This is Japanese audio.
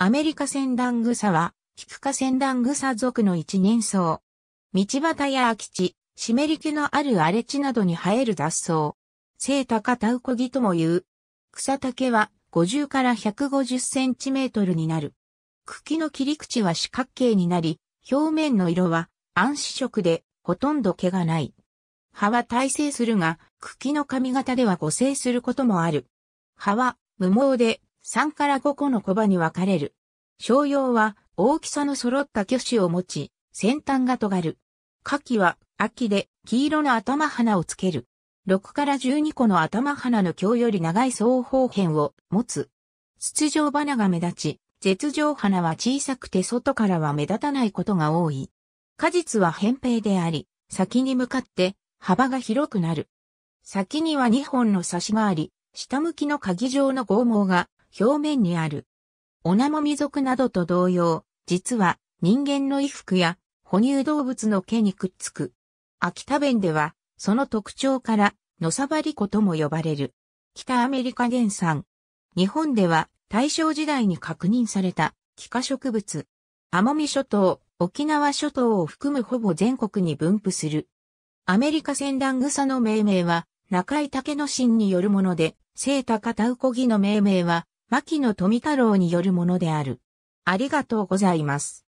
アメリカセンダングサは、キクカセンダングサ属の一年草。道端や空き地、湿り気のある荒れ地などに生える雑草。聖高タウコギとも言う。草丈は50から150センチメートルになる。茎の切り口は四角形になり、表面の色は暗視色でほとんど毛がない。葉は耐性するが、茎の髪型では誤生することもある。葉は無毛で3から5個の小バに分かれる。商用は大きさの揃った挙手を持ち、先端が尖る。夏季は秋で黄色の頭花をつける。6から12個の頭花の今より長い双方辺を持つ。筒状花が目立ち、絶状花は小さくて外からは目立たないことが多い。果実は扁平であり、先に向かって幅が広くなる。先には2本の差しがあり、下向きの鍵状の剛毛が表面にある。オナモミ族などと同様、実は人間の衣服や哺乳動物の毛にくっつく。秋田弁では、その特徴から、のさばり子とも呼ばれる。北アメリカ原産。日本では大正時代に確認された気化植物。アモミ諸島、沖縄諸島を含むほぼ全国に分布する。アメリカ戦乱草の命名は、中井武の進によるもので、聖高田ウコギの命名は、牧野富太郎によるものである。ありがとうございます。